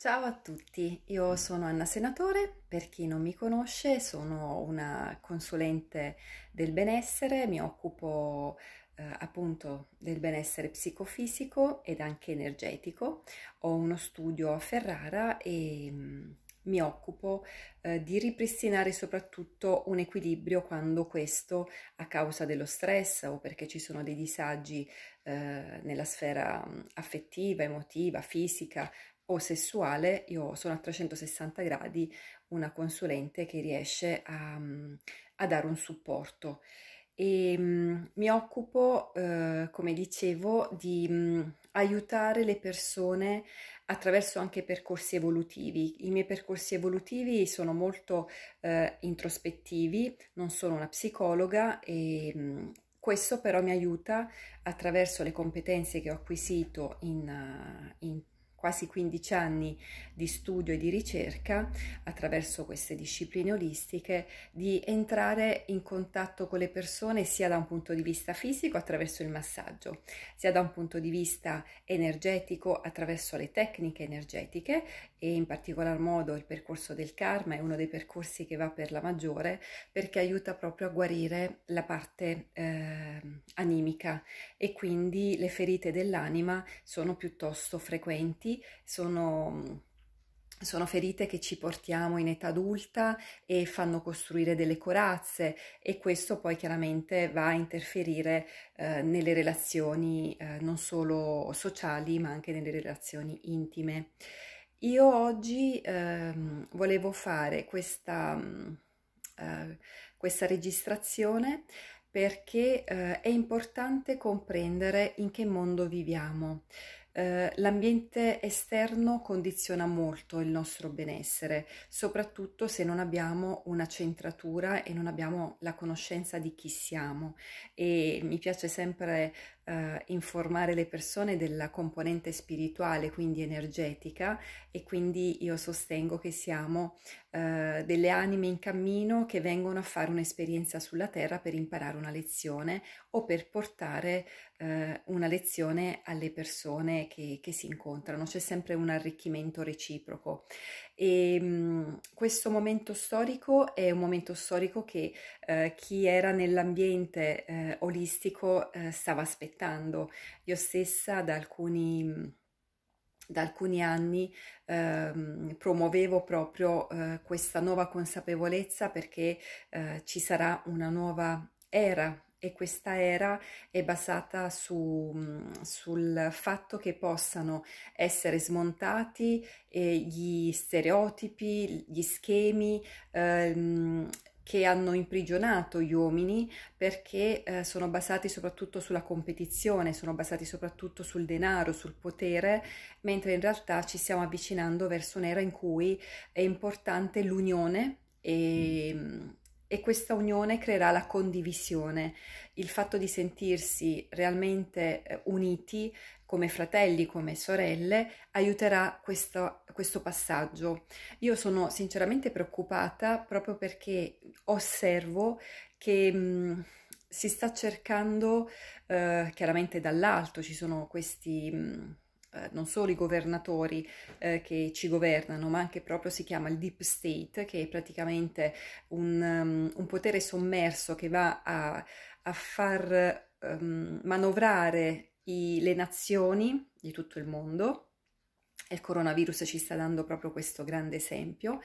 Ciao a tutti, io sono Anna Senatore, per chi non mi conosce sono una consulente del benessere, mi occupo eh, appunto del benessere psicofisico ed anche energetico, ho uno studio a Ferrara e mh, mm, mi occupo eh, di ripristinare soprattutto un equilibrio quando questo a causa dello stress o perché ci sono dei disagi eh, nella sfera mm, affettiva, emotiva, fisica, o sessuale, io sono a 360 gradi una consulente che riesce a, a dare un supporto. E, ehm, mi occupo, eh, come dicevo, di mm, aiutare le persone attraverso anche percorsi evolutivi. I miei percorsi evolutivi sono molto eh, introspettivi, non sono una psicologa e mm, questo però mi aiuta attraverso le competenze che ho acquisito in, eh, in quasi 15 anni di studio e di ricerca attraverso queste discipline olistiche di entrare in contatto con le persone sia da un punto di vista fisico attraverso il massaggio, sia da un punto di vista energetico attraverso le tecniche energetiche e in particolar modo il percorso del karma è uno dei percorsi che va per la maggiore perché aiuta proprio a guarire la parte eh, animica e quindi le ferite dell'anima sono piuttosto frequenti feriti, sono sono ferite che ci portiamo in età adulta e fanno costruire delle corazze e questo poi chiaramente va a interferire eh, nelle relazioni eh, non solo sociali ma anche nelle relazioni intime. Io oggi eh, volevo fare questa, eh, questa registrazione perché eh, è importante comprendere in che mondo viviamo. Eh, l'ambiente esterno condiziona molto il nostro benessere, soprattutto se non abbiamo una centratura e non abbiamo la conoscenza di chi siamo. E mi piace sempre eh, informare le persone della componente spirituale, quindi energetica, e quindi io sostengo che siamo eh, delle anime in cammino che vengono a fare un'esperienza sulla terra per imparare una lezione o per portare eh, una lezione alle persone che, che si incontrano. C'è sempre un arricchimento reciproco. E ehm, mh, questo momento storico è un momento storico che eh, chi era nell'ambiente eh, olistico eh, stava aspettando. Io stessa da alcuni da alcuni anni eh, promuovevo proprio eh, questa nuova consapevolezza perché eh, ci sarà una nuova era e questa era è basata su, mm, sul fatto che possano essere smontati eh, gli stereotipi, gli schemi, ehm, che hanno imprigionato gli uomini perché eh, sono basati soprattutto sulla competizione, sono basati soprattutto sul denaro, sul potere, mentre in realtà ci stiamo avvicinando verso un'era in cui è importante l'unione e, mm. Mm, e questa unione creerà la condivisione, il fatto di sentirsi realmente eh, uniti come fratelli, come sorelle, aiuterà questo, questo passaggio. Io sono sinceramente preoccupata proprio perché osservo che... Mh, mm, si sta cercando, eh, chiaramente dall'alto ci sono questi... Mh, mm, eh, non solo i governatori eh, che ci governano, ma anche proprio si chiama il deep state, che è praticamente un, um, un potere sommerso che va a, a far um, manovrare i, le nazioni di tutto il mondo. Il coronavirus ci sta dando proprio questo grande esempio,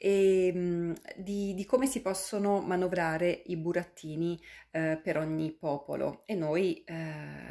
e ehm, di, di, come si possono manovrare i burattini eh, per ogni popolo. E noi eh,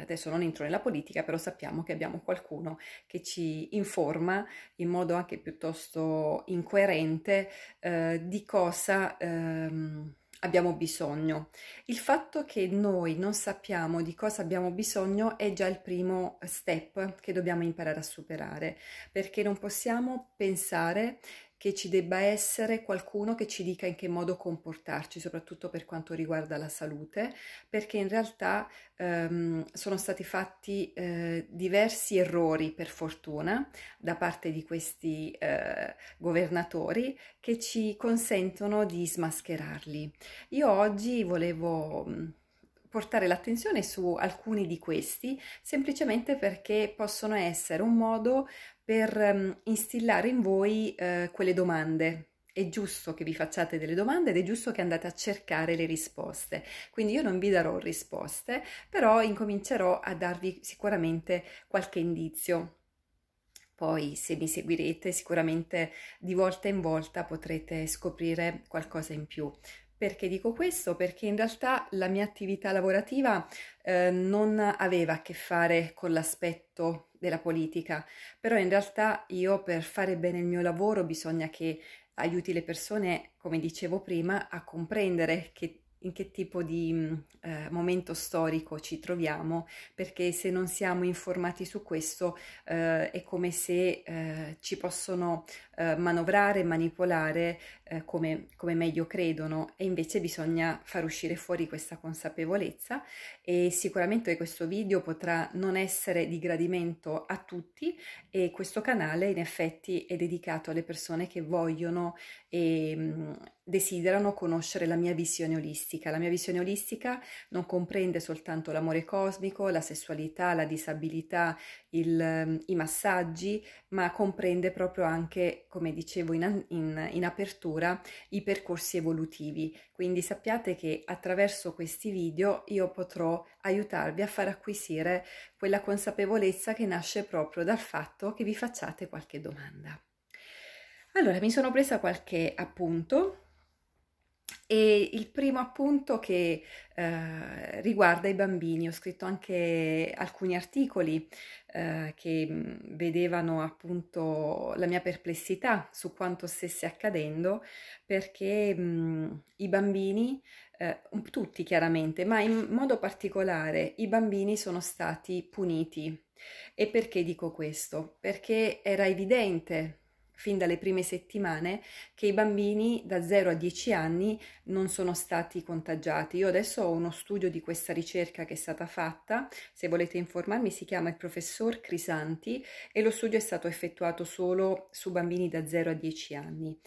adesso non entro nella politica, però sappiamo che abbiamo qualcuno che ci informa in modo anche piuttosto incoerente eh, di cosa ehm, abbiamo bisogno. Il fatto che noi non sappiamo di cosa abbiamo bisogno è già il primo step che dobbiamo imparare a superare, perché non possiamo pensare che ci debba essere qualcuno che ci dica in che modo comportarci, soprattutto per quanto riguarda la salute, perché in realtà ehm, sono stati fatti eh, diversi errori, per fortuna, da parte di questi eh, governatori che ci consentono di smascherarli. Io oggi volevo mm, portare l'attenzione su alcuni di questi semplicemente perché possono essere un modo per ehm, instillare in voi eh, quelle domande. È giusto che vi facciate delle domande ed è giusto che andate a cercare le risposte. Quindi io non vi darò risposte, però incomincerò a darvi sicuramente qualche indizio. Poi se mi seguirete sicuramente di volta in volta potrete scoprire qualcosa in più. Perché dico questo? Perché in realtà la mia attività lavorativa eh, non aveva a che fare con l'aspetto della politica, però in realtà io per fare bene il mio lavoro bisogna che aiuti le persone, come dicevo prima, a comprendere che in che tipo di eh, momento storico ci troviamo, perché se non siamo informati su questo eh, è come se eh, ci possono eh, manovrare, manipolare eh, come, come, meglio credono e invece bisogna far uscire fuori questa consapevolezza e sicuramente questo video potrà non essere di gradimento a tutti e questo canale in effetti è dedicato alle persone che vogliono e, mm, desiderano conoscere la mia visione olistica. La mia visione olistica non comprende soltanto l'amore cosmico, la sessualità, la disabilità, il, ehm, i massaggi, ma comprende proprio anche, come dicevo in, in, in apertura, i percorsi evolutivi. Quindi sappiate che attraverso questi video io potrò aiutarvi a far acquisire quella consapevolezza che nasce proprio dal fatto che vi facciate qualche domanda. Allora, mi sono presa qualche appunto e il primo appunto che eh, riguarda i bambini, ho scritto anche alcuni articoli eh, che mm, vedevano appunto la mia perplessità su quanto stesse accadendo, perché mh, mm, i bambini, eh, tutti chiaramente, ma in modo particolare i bambini sono stati puniti. E perché dico questo? Perché era evidente fin dalle prime settimane che i bambini da 0 a 10 anni non sono stati contagiati. Io adesso ho uno studio di questa ricerca che è stata fatta, se volete informarmi si chiama il professor Crisanti e lo studio è stato effettuato solo su bambini da 0 a 10 anni.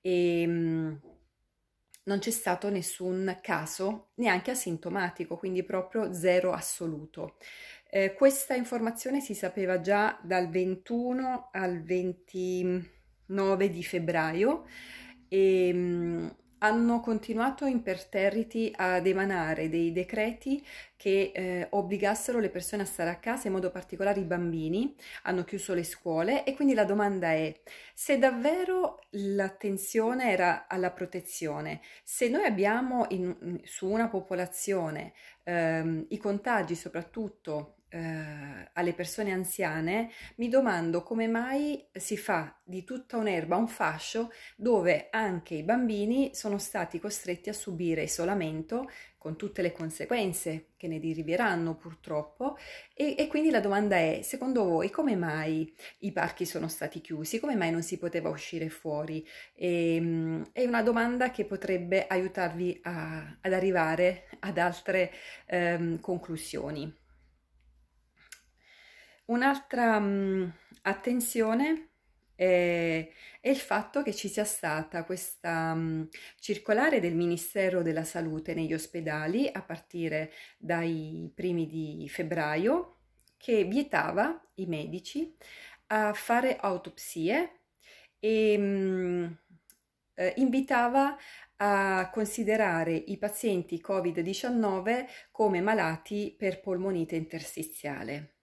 E, ehm, non c'è stato nessun caso neanche asintomatico, quindi proprio zero assoluto. Eh, questa informazione si sapeva già dal 21 al 20 9 di febbraio e ehm, hanno continuato imperterriti ad emanare dei decreti che eh, obbligassero le persone a stare a casa, in modo particolare i bambini, hanno chiuso le scuole e quindi la domanda è se davvero l'attenzione era alla protezione, se noi abbiamo in, su una popolazione ehm, i contagi soprattutto eh, alle persone anziane, mi domando come mai si fa di tutta un'erba un fascio dove anche i bambini sono stati costretti a subire isolamento con tutte le conseguenze che ne deriveranno purtroppo e, e quindi la domanda è secondo voi come mai i parchi sono stati chiusi, come mai non si poteva uscire fuori? E, ehm, è una domanda che potrebbe aiutarvi a, ad arrivare ad altre ehm, conclusioni. Un'altra mh, mm, attenzione è, eh, è, il fatto che ci sia stata questa mh, mm, circolare del Ministero della Salute negli ospedali a partire dai primi di febbraio che vietava i medici a fare autopsie e mh, mm, eh, invitava a considerare i pazienti Covid-19 come malati per polmonite interstiziale.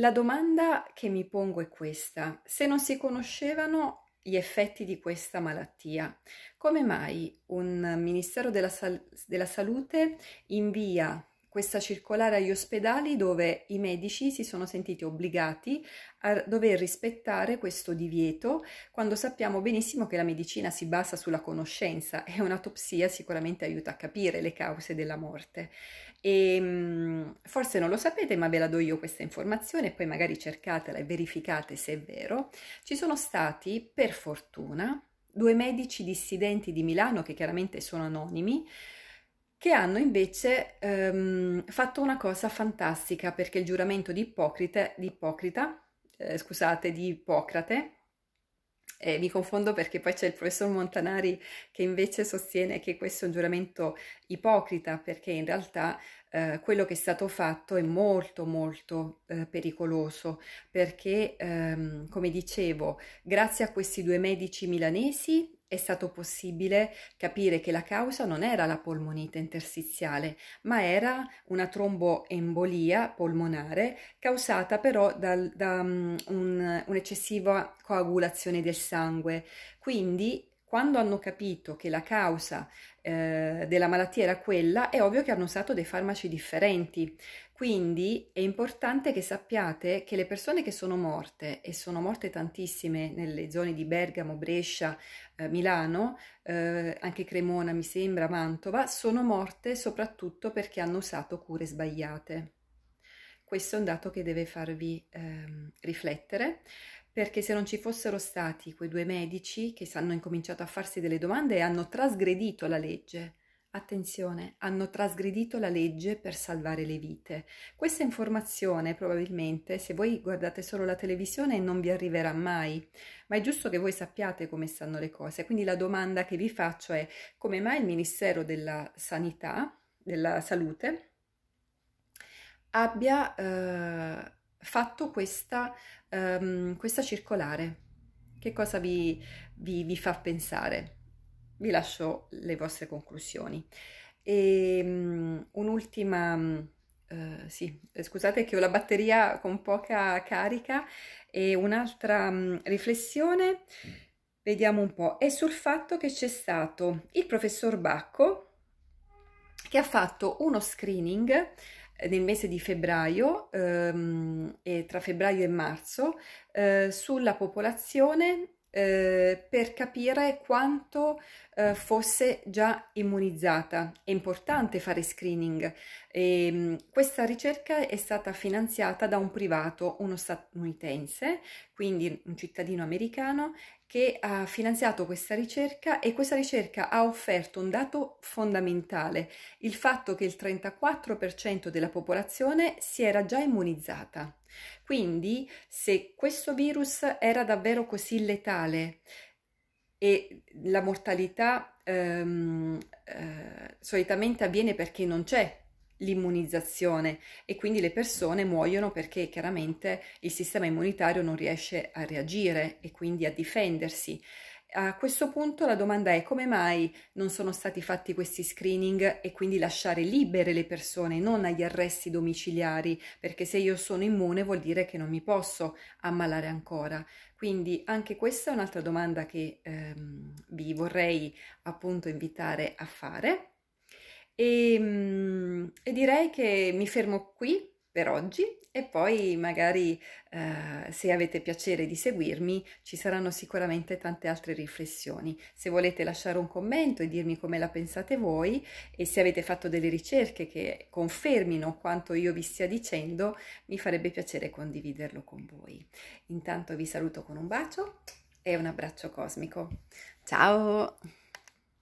La domanda che mi pongo è questa: se non si conoscevano gli effetti di questa malattia, come mai un Ministero della, Sal- della Salute invia questa circolare agli ospedali dove i medici si sono sentiti obbligati a dover rispettare questo divieto quando sappiamo benissimo che la medicina si basa sulla conoscenza e un'autopsia sicuramente aiuta a capire le cause della morte. E, ehm, forse non lo sapete ma ve la do io questa informazione poi magari cercatela e verificate se è vero. Ci sono stati per fortuna due medici dissidenti di Milano che chiaramente sono anonimi che hanno invece ehm, fatto una cosa fantastica perché il giuramento di, Ippocrate, di Ippocrata, eh, scusate, di Ippocrate, eh, mi confondo perché poi c'è il professor Montanari che invece sostiene che questo è un giuramento ipocrita perché in realtà eh, quello che è stato fatto è molto molto eh, pericoloso perché ehm, come dicevo grazie a questi due medici milanesi è stato possibile capire che la causa non era la polmonite interstiziale, ma era una tromboembolia polmonare causata però dal, da mm, un, un'eccessiva coagulazione del sangue. Quindi quando hanno capito che la causa eh, della malattia era quella, è ovvio che hanno usato dei farmaci differenti. Quindi è importante che sappiate che le persone che sono morte, e sono morte tantissime nelle zone di Bergamo, Brescia, eh, Milano, eh, anche Cremona mi sembra, Mantova, sono morte soprattutto perché hanno usato cure sbagliate. Questo è un dato che deve farvi eh, riflettere, perché se non ci fossero stati quei due medici che hanno incominciato a farsi delle domande e hanno trasgredito la legge, Attenzione, hanno trasgredito la legge per salvare le vite. Questa informazione probabilmente, se voi guardate solo la televisione, non vi arriverà mai, ma è giusto che voi sappiate come stanno le cose. Quindi la domanda che vi faccio è come mai il Ministero della Sanità, della Salute, abbia eh, fatto questa, ehm, questa, circolare? Che cosa vi, vi, vi fa pensare? vi lascio le vostre conclusioni. E um, un'ultima, uh, sì, eh, scusate che ho la batteria con poca carica e un'altra um, riflessione, vediamo un po', è sul fatto che c'è stato il professor Bacco che ha fatto uno screening eh, nel mese di febbraio, ehm, tra febbraio e marzo, eh, sulla popolazione eh, per capire quanto eh, fosse già immunizzata. È importante fare screening. E, ehm, questa ricerca è stata finanziata da un privato, uno statunitense, quindi un cittadino americano, che ha finanziato questa ricerca e questa ricerca ha offerto un dato fondamentale, il fatto che il 34% della popolazione si era già immunizzata. Quindi se questo virus era davvero così letale e la mortalità ehm, eh, solitamente avviene perché non c'è l'immunizzazione e quindi le persone muoiono perché chiaramente il sistema immunitario non riesce a reagire e quindi a difendersi. A questo punto la domanda è come mai non sono stati fatti questi screening e quindi lasciare libere le persone, non agli arresti domiciliari, perché se io sono immune vuol dire che non mi posso ammalare ancora. Quindi anche questa è un'altra domanda che ehm, vi vorrei appunto invitare a fare. E, ehm, e, direi che mi fermo qui per oggi e poi magari eh, se avete piacere di seguirmi ci saranno sicuramente tante altre riflessioni. Se volete lasciare un commento e dirmi come la pensate voi e se avete fatto delle ricerche che confermino quanto io vi stia dicendo, mi farebbe piacere condividerlo con voi. Intanto vi saluto con un bacio e un abbraccio cosmico. Ciao!